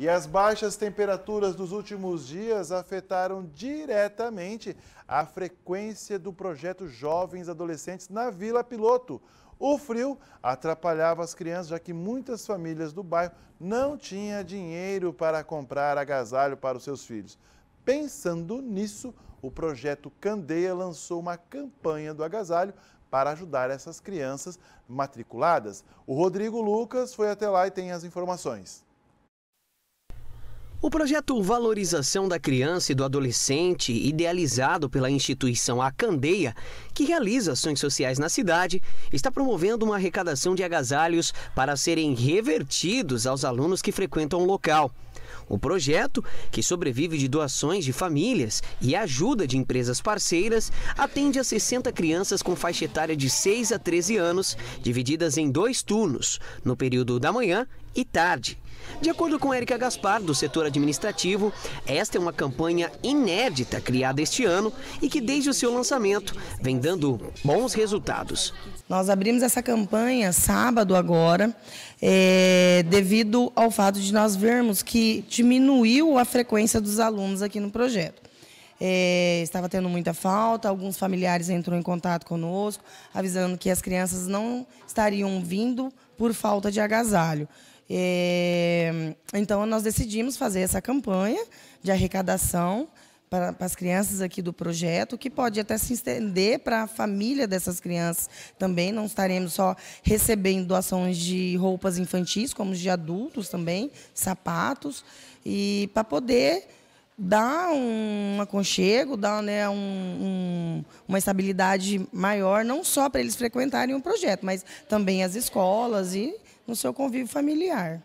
E as baixas temperaturas dos últimos dias afetaram diretamente a frequência do projeto Jovens Adolescentes na Vila Piloto. O frio atrapalhava as crianças, já que muitas famílias do bairro não tinham dinheiro para comprar agasalho para os seus filhos. Pensando nisso, o projeto Candeia lançou uma campanha do agasalho para ajudar essas crianças matriculadas. O Rodrigo Lucas foi até lá e tem as informações. O projeto Valorização da Criança e do Adolescente, idealizado pela instituição A Candeia, que realiza ações sociais na cidade, está promovendo uma arrecadação de agasalhos para serem revertidos aos alunos que frequentam o local. O projeto, que sobrevive de doações de famílias e ajuda de empresas parceiras, atende a 60 crianças com faixa etária de 6 a 13 anos, divididas em dois turnos, no período da manhã e tarde. De acordo com Érica Gaspar, do setor administrativo, esta é uma campanha inédita criada este ano e que, desde o seu lançamento, vem dando bons resultados. Nós abrimos essa campanha sábado agora, é, devido ao fato de nós vermos que diminuiu a frequência dos alunos aqui no projeto. É, estava tendo muita falta, alguns familiares entrou em contato conosco, avisando que as crianças não estariam vindo por falta de agasalho. É, então, nós decidimos fazer essa campanha de arrecadação para, para, as crianças aqui do projeto, que pode até se estender para a família dessas crianças também. Não estaremos só recebendo doações de roupas infantis, como de adultos também, sapatos, e para poder dá um aconchego, dá né, um, um, uma estabilidade maior, não só para eles frequentarem o projeto, mas também as escolas e no seu convívio familiar.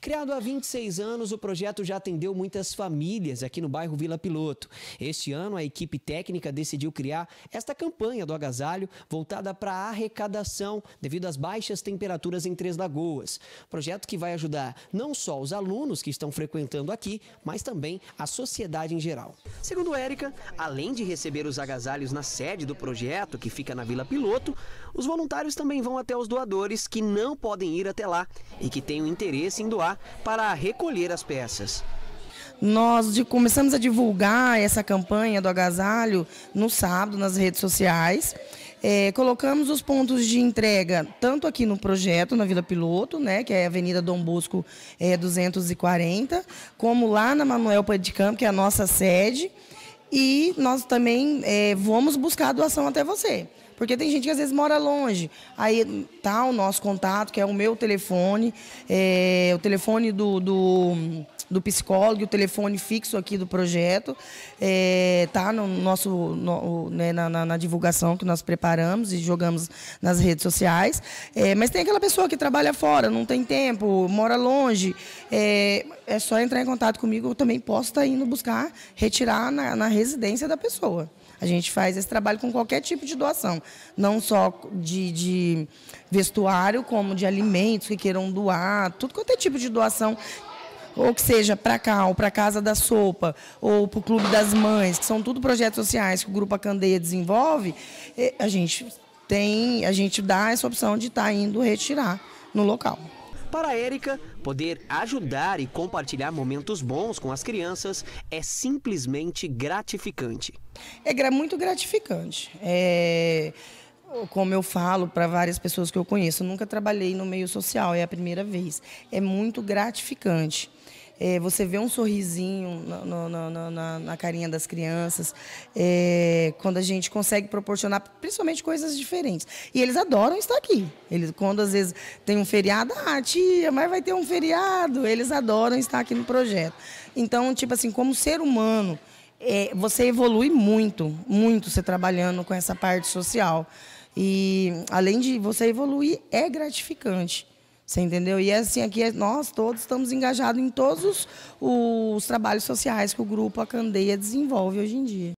Criado há 26 anos, o projeto já atendeu muitas famílias aqui no bairro Vila Piloto. Este ano, a equipe técnica decidiu criar esta campanha do agasalho voltada para a arrecadação devido às baixas temperaturas em Três Lagoas. Projeto que vai ajudar não só os alunos que estão frequentando aqui, mas também a sociedade em geral. Segundo Érica, além de receber os agasalhos na sede do projeto, que fica na Vila Piloto, os voluntários também vão até os doadores que não podem ir até lá e que têm o interesse em doar para recolher as peças. Nós começamos a divulgar essa campanha do agasalho no sábado nas redes sociais. É, colocamos os pontos de entrega tanto aqui no projeto, na Vila Piloto, né, que é a Avenida Dom Bosco é, 240, como lá na Manuel Pedicampo que é a nossa sede. E nós também é, vamos buscar a doação até você. Porque tem gente que às vezes mora longe. Aí tá o nosso contato, que é o meu telefone, é, o telefone do, do, do, psicólogo, o telefone fixo aqui do projeto. É, tá no nosso, no, né, na, na, na, divulgação que nós preparamos e jogamos nas redes sociais. É, mas tem aquela pessoa que trabalha fora, não tem tempo, mora longe. É, é só entrar em contato comigo, eu também posso estar tá indo buscar retirar na, na residência da pessoa. A gente faz esse trabalho com qualquer tipo de doação, não só de, de vestuário, como de alimentos que queiram doar, tudo quanto é tipo de doação ou que seja para cá, ou para Casa da Sopa, ou para o Clube das Mães, que são tudo projetos sociais que o Grupo Acandeia desenvolve, a gente tem, a gente dá essa opção de estar tá indo retirar no local. Para Érica, poder ajudar e compartilhar momentos bons com as crianças é simplesmente gratificante. É muito gratificante. É como eu falo para várias pessoas que eu conheço, nunca trabalhei no meio social, é a primeira vez. É muito gratificante é, você vê um sorrisinho no, no, no, na, na, carinha das crianças, é, quando a gente consegue proporcionar, principalmente coisas diferentes. E eles adoram estar aqui. Eles, quando às vezes tem um feriado, ah, tia, mas vai ter um feriado. Eles adoram estar aqui no projeto. Então, tipo assim, como ser humano, é, você evolui muito, muito você trabalhando com essa parte social. E além de você evoluir, é gratificante. Você entendeu? E é assim, aqui é, nós todos estamos engajados em todos os, os trabalhos sociais que o grupo A Candeia desenvolve hoje em dia.